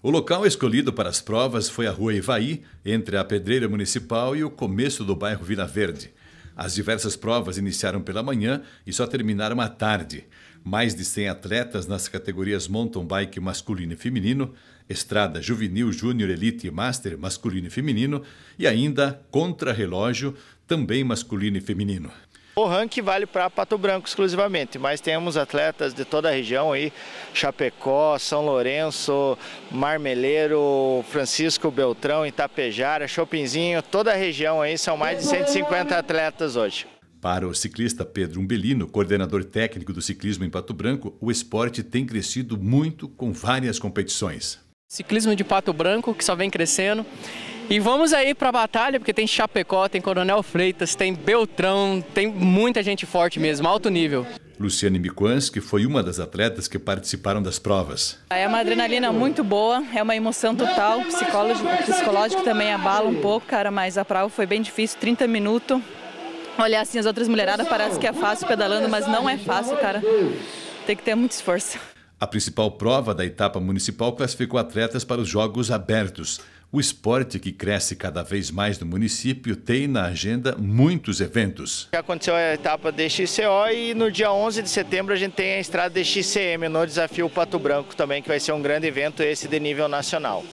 O local escolhido para as provas foi a Rua Ivaí, entre a Pedreira Municipal e o começo do bairro Vila Verde. As diversas provas iniciaram pela manhã e só terminaram à tarde. Mais de 100 atletas nas categorias mountain bike masculino e feminino, estrada juvenil, júnior, elite e master masculino e feminino e ainda contrarrelógio também masculino e feminino. O ranking vale para Pato Branco exclusivamente, mas temos atletas de toda a região aí, Chapecó, São Lourenço, Marmeleiro, Francisco Beltrão, Itapejara, Chopinzinho, toda a região aí, são mais de 150 atletas hoje. Para o ciclista Pedro Umbelino, coordenador técnico do ciclismo em Pato Branco, o esporte tem crescido muito com várias competições. Ciclismo de Pato Branco, que só vem crescendo, e vamos aí para a batalha, porque tem Chapecó, tem Coronel Freitas, tem Beltrão, tem muita gente forte mesmo, alto nível. Luciane que foi uma das atletas que participaram das provas. É uma adrenalina muito boa, é uma emoção total, psicológico, psicológico também abala um pouco, cara, mas a prova foi bem difícil, 30 minutos. Olhar assim as outras mulheradas parece que é fácil pedalando, mas não é fácil, cara. Tem que ter muito esforço. A principal prova da etapa municipal classificou atletas para os Jogos Abertos. O esporte que cresce cada vez mais no município tem na agenda muitos eventos. Aconteceu é a etapa DXCO e no dia 11 de setembro a gente tem a estrada DXCM no Desafio Pato Branco também, que vai ser um grande evento esse de nível nacional.